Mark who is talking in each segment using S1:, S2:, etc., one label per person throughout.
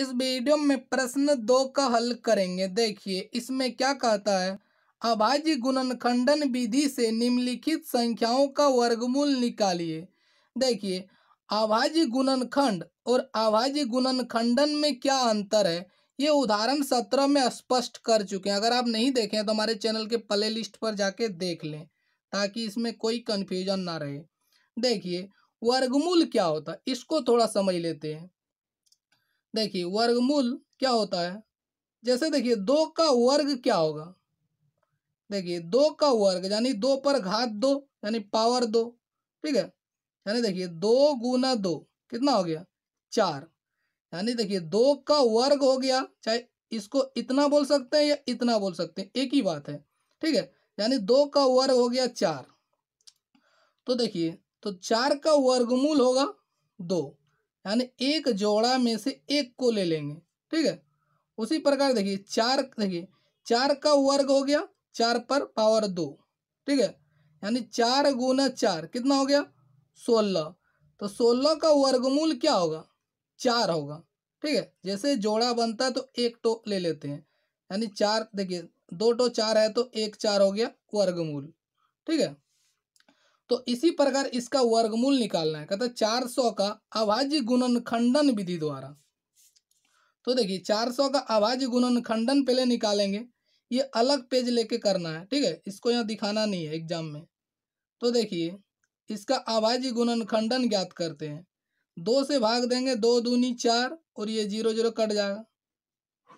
S1: इस वीडियो में प्रश्न दो का हल करेंगे देखिए इसमें क्या कहता है अभाज्य गुणनखंडन विधि से निम्नलिखित संख्याओं का वर्गमूल निकालिए देखिए आभाज्य गुणनखंड और आभाज्य गुणनखंडन में क्या अंतर है ये उदाहरण सत्रह में स्पष्ट कर चुके हैं अगर आप नहीं देखें तो हमारे चैनल के प्ले लिस्ट पर जाके देख लें ताकि इसमें कोई कन्फ्यूजन ना रहे देखिए वर्गमूल क्या होता है इसको थोड़ा समझ लेते हैं देखिए वर्गमूल क्या होता है जैसे देखिए दो का वर्ग क्या होगा देखिए दो का वर्ग यानी दो पर घात दो यानी पावर दो ठीक है यानी देखिए दो गुना दो कितना हो गया चार यानी देखिए दो का वर्ग हो गया चाहे इसको इतना बोल सकते हैं या इतना बोल सकते हैं एक ही बात है ठीक है यानी दो का वर्ग हो गया चार तो देखिए तो चार का वर्गमूल होगा दो यानी एक जोड़ा में से एक को ले लेंगे ठीक है उसी प्रकार देखिए चार देखिए चार का वर्ग हो गया चार पर पावर दो ठीक है यानी चार गुना चार कितना हो गया सोलह तो सोलह का वर्गमूल क्या होगा चार होगा ठीक है जैसे जोड़ा बनता है तो एक टो तो ले लेते हैं यानी चार देखिए दो टो तो चार है तो एक चार हो गया वर्गमूल ठीक है तो इसी प्रकार इसका वर्गमूल निकालना है कहता है चार सौ का अभाज्य गुणन खंडन विधि द्वारा तो देखिए चार सौ का अभाज्य गुणन खंडन पहले निकालेंगे ये अलग पेज लेके करना है ठीक है इसको यहाँ दिखाना नहीं है एग्जाम में तो देखिए इसका अभाज्य गुणन खंडन ज्ञात करते हैं दो से भाग देंगे दो दूनी चार और ये जीरो जीरो कट जाएगा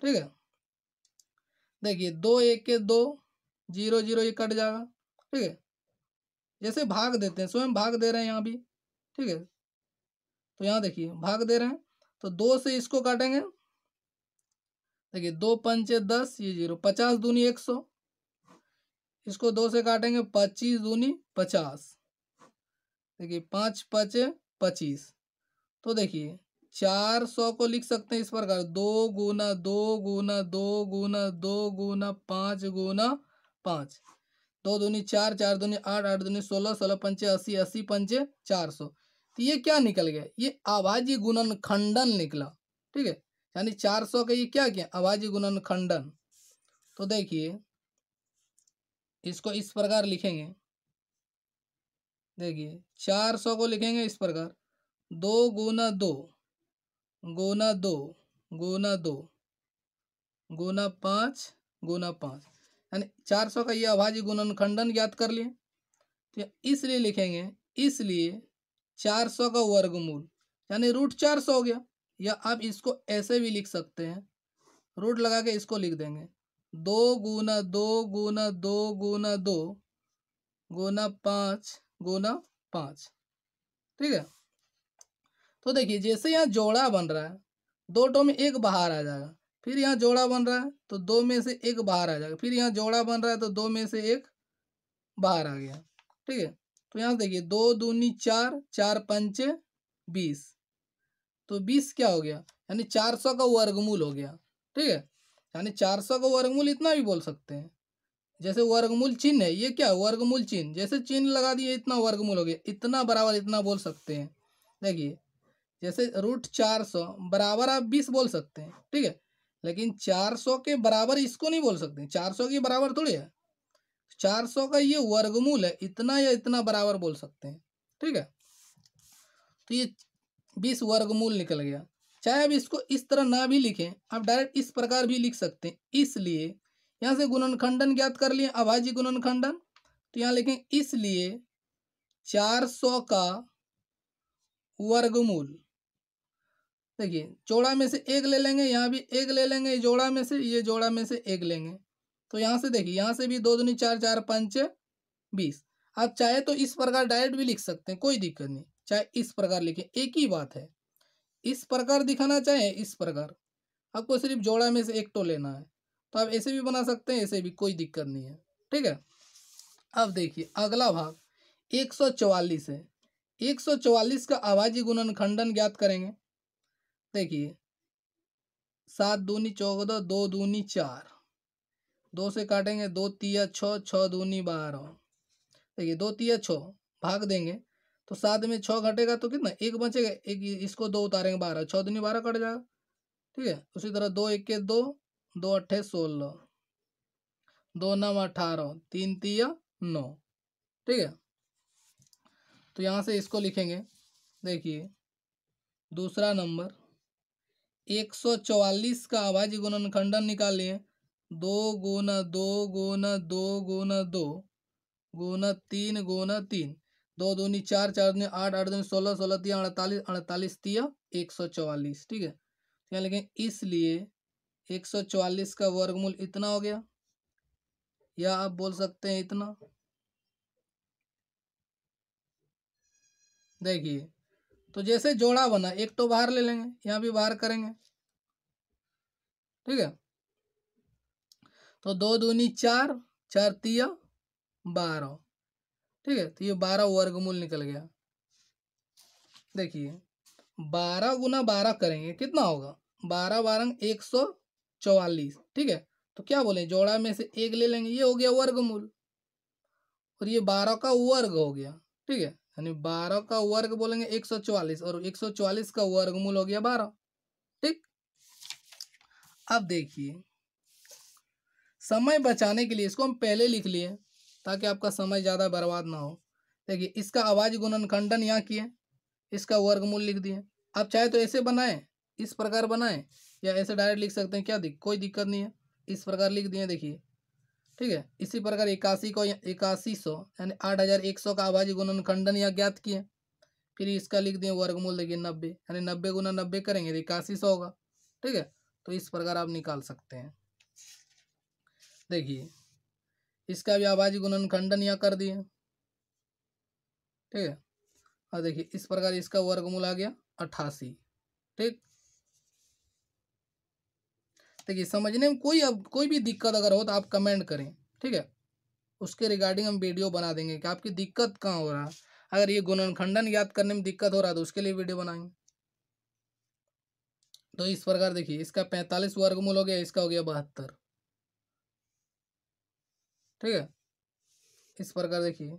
S1: ठीक है देखिए दो एक के दो जीरो जीरो ये कट जाएगा ठीक है जैसे भाग देते हैं स्वयं भाग दे रहे हैं यहाँ भी ठीक है तो यहाँ देखिए भाग दे रहे हैं तो दो से इसको काटेंगे देखिए दो पंचे दस ये जीरो पचास दूनी एक सौ इसको दो से काटेंगे पच्चीस दूनी पचास देखिए पाँच पचे पच्चीस तो देखिए चार सौ को लिख सकते हैं इस प्रकार दो गुना दो गुना दो गुना दो गुना पाँच गुना पाँच दो दूनी चार चार दूनी आठ आठ दूनी सोलह सोलह पंचे अस्सी अस्सी पंचे चार सौ तो ये क्या निकल गया ये आवाजी गुणन खंडन निकला ठीक है यानी चार सौ का ये क्या किया आवाजी गुणन खंडन तो देखिए इसको इस प्रकार लिखेंगे देखिए चार सौ को लिखेंगे इस प्रकार दो गुना दो गुना दो गुना दो गुना पाँच गुना पाँच यानी चार सौ का ये अभाज्य खंडन ज्ञात कर लिए तो इसलिए लिखेंगे इसलिए चार सौ का वर्गमूल यानी रूट चार सौ हो गया या आप इसको ऐसे भी लिख सकते हैं रूट लगा के इसको लिख देंगे दो गुना दो गुना दो गुना दो गुना पाँच गुना पाँच ठीक है तो देखिए जैसे यहाँ जोड़ा बन रहा है दो टो में एक बाहर आ जाएगा फिर यहाँ जोड़ा बन रहा है तो दो में से एक बाहर आ जाएगा फिर यहाँ जोड़ा बन रहा है तो दो में से एक बाहर आ गया ठीक है तो यहाँ देखिए दो दूनी चार चार पंचे बीस तो बीस क्या हो गया यानी चार सौ का वर्गमूल हो गया ठीक है यानी चार सौ का वर्गमूल इतना भी बोल सकते हैं जैसे वर्गमूल चिन्ह है ये क्या वर्गमूल चिन्ह जैसे चिन्ह लगा दिए इतना वर्गमूल हो गया इतना बराबर इतना बोल सकते हैं देखिए जैसे रूट चार सौ बराबर आप बीस बोल सकते हैं ठीक है लेकिन 400 के बराबर इसको नहीं बोल सकते 400 के बराबर थोड़ी है 400 का ये वर्गमूल है इतना या इतना बराबर बोल सकते हैं ठीक है तो ये बीस वर्गमूल निकल गया चाहे आप इसको इस तरह ना भी लिखें आप डायरेक्ट इस प्रकार भी लिख सकते हैं इसलिए यहाँ से गुणनखंडन ज्ञात कर लिए गुणन गुणनखंडन तो यहाँ लिखें इसलिए सौ का वर्गमूल देखिए जोड़ा में से एक ले लेंगे यहाँ भी एक ले लेंगे जोड़ा में से ये जोड़ा में से एक लेंगे तो यहाँ से देखिए यहाँ से भी दो दूनी चार चार पाँच बीस आप चाहे तो इस प्रकार डायरेक्ट भी लिख सकते हैं कोई दिक्कत नहीं चाहे इस प्रकार लिखें एक ही बात है इस प्रकार दिखाना चाहे इस प्रकार आपको सिर्फ जोड़ा में से एक तो लेना है तो आप ऐसे भी बना सकते हैं ऐसे भी कोई दिक्कत नहीं है ठीक है अब देखिए अगला भाग 144 है 144 का आवाजी गुणन खंडन ज्ञात करेंगे देखिए सात दूनी चौदह दो दूनी चार दो से काटेंगे दो तिया छः छः दूनी बारह देखिए दो तिया छ भाग देंगे तो सात में छः घटेगा तो कितना एक बचेगा एक इसको दो उतारेंगे बारह छः दूनी बारह कट जाएगा ठीक है उसी तरह दो इक्के दो दो अट्ठे सोलह दो नौ अठारह तीन तिया नौ ठीक है तो यहाँ से इसको लिखेंगे देखिए दूसरा नंबर एक सौ चौवालीस का आवाजी गुणन खंडन निकालिए दो गुना दो गुना दो गुना दो गुना तीन गुना तीन दो दूनी चार चार दूनी आठ आठ दूनी सोलह सोलह तीन अड़तालीस अड़तालीस तिया एक सौ चौवालीस ठीक है ठीक है लेकिन इसलिए एक सौ चौवालीस का वर्गमूल इतना हो गया या आप बोल सकते हैं इतना देखिए तो जैसे जोड़ा बना एक तो बाहर ले लेंगे यहाँ भी बाहर करेंगे ठीक है तो दो दूनी चार चार तिया बारह ठीक है तो ये बारह वर्गमूल निकल गया देखिए बारह गुना बारह करेंगे कितना होगा बारह बारह एक सौ चौवालीस ठीक है तो क्या बोले जोड़ा में से एक ले लेंगे ये हो गया वर्गमूल और ये बारह का वर्ग हो गया ठीक है यानी बारह का वर्ग बोलेंगे एक सौ चौवालीस और एक सौ चौवालीस का वर्गमूल हो गया बारह ठीक अब देखिए समय बचाने के लिए इसको हम पहले लिख लिए ताकि आपका समय ज़्यादा बर्बाद ना हो देखिए इसका आवाज गुणन खंडन यहाँ किए इसका वर्गमूल लिख दिए आप चाहे तो ऐसे बनाएं इस प्रकार बनाएं या ऐसे डायरेक्ट लिख सकते हैं क्या दिख कोई दिक्कत नहीं है इस प्रकार लिख दिए देखिए ठीक है इसी प्रकार इक्यासी को इक्यासी सौ यानी आठ हज़ार एक सौ का आभाजी गुणन खंडन या ज्ञात किए फिर इसका लिख दिए वर्गमूल देखिए नब्बे यानी नब्बे गुना नब्बे करेंगे तो इक्यासी सौ होगा ठीक है तो इस प्रकार आप निकाल सकते हैं देखिए इसका भी आभाजी गुणन खंडन या कर दिए ठीक है और देखिए इस प्रकार इसका वर्गमूल आ गया अट्ठासी ठीक देखिए समझने में कोई अब कोई भी दिक्कत अगर हो तो आप कमेंट करें ठीक है उसके रिगार्डिंग हम वीडियो बना देंगे कि आपकी दिक्कत कहाँ हो रहा है अगर ये गुणनखंडन याद करने में दिक्कत हो रहा है तो उसके लिए वीडियो बनाएंगे तो इस प्रकार देखिए इसका पैंतालीस वर्गमूल हो गया इसका हो गया बहत्तर ठीक है इस प्रकार देखिए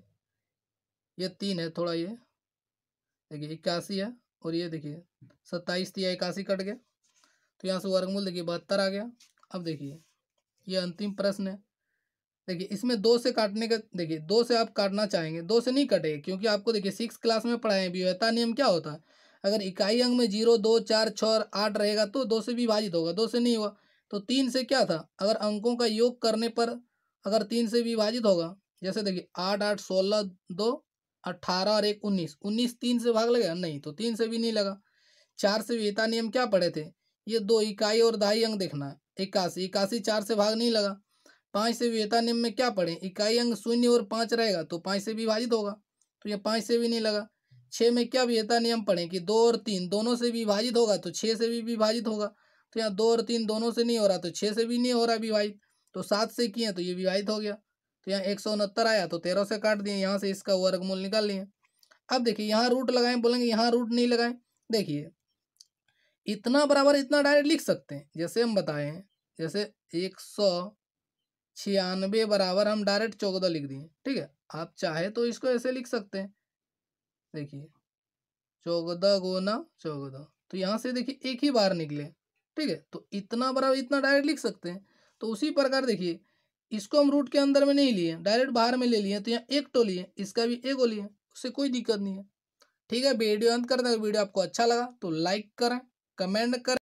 S1: ये तीन है थोड़ा ये देखिए इक्यासी है और ये देखिए सत्ताईस या इक्यासी कट गया तो यहाँ से वर्गमूल देखिए बहत्तर आ गया अब देखिए ये अंतिम प्रश्न है देखिए इसमें दो से काटने का देखिए दो से आप काटना चाहेंगे दो से नहीं कटेगा क्योंकि आपको देखिए सिक्स क्लास में पढ़ाए विवेता नियम क्या होता है अगर इकाई अंग में जीरो दो चार छः और आठ रहेगा तो दो से विभाजित होगा दो से नहीं हुआ तो तीन से क्या था अगर अंकों का योग करने पर अगर तीन से विभाजित होगा जैसे देखिए आठ आठ सोलह दो अट्ठारह और एक उन्नीस उन्नीस तीन से भाग लगेगा नहीं तो तीन से भी नहीं लगा चार से विवेता नियम क्या पढ़े थे ये दो इकाई और दहाई अंग देखना है इक्यासी इक्यासी चार से भाग नहीं लगा पाँच से विजेता निम्न में क्या पढ़े इकाई अंग शून्य और पाँच रहेगा तो पाँच से विभाजित होगा तो ये पाँच से भी नहीं लगा छः में क्या विजेता नियम पढ़े कि दो और तीन दोनों से विभाजित होगा तो छः से भी विभाजित होगा तो यहाँ दो और तीन दोनों से नहीं हो रहा तो छः से भी नहीं हो रहा विभाजित तो सात से किए तो ये विभाजित हो गया तो यहाँ एक सौ उनहत्तर आया तो तेरह से काट दिए यहाँ से इसका वर्गमूल निकाल लिए अब देखिए यहाँ रूट लगाएं बोलेंगे यहाँ रूट नहीं लगाएं देखिए इतना बराबर इतना डायरेक्ट लिख सकते हैं जैसे हम बताए जैसे एक सौ छियानवे बराबर हम डायरेक्ट चौदह लिख दिए ठीक है आप चाहे तो इसको ऐसे लिख सकते हैं देखिए चौदह गोना चौदह तो यहाँ से देखिए एक ही बार निकले ठीक है तो इतना बराबर इतना डायरेक्ट लिख सकते हैं तो उसी प्रकार देखिए इसको हम रूट के अंदर में नहीं लिए डायरेक्ट बाहर में ले लिए तो यहाँ एक टोलिए तो इसका भी एक हो लिए उससे कोई दिक्कत नहीं है ठीक है वीडियो अंत कर दें वीडियो आपको अच्छा लगा तो लाइक करें कमेंट कर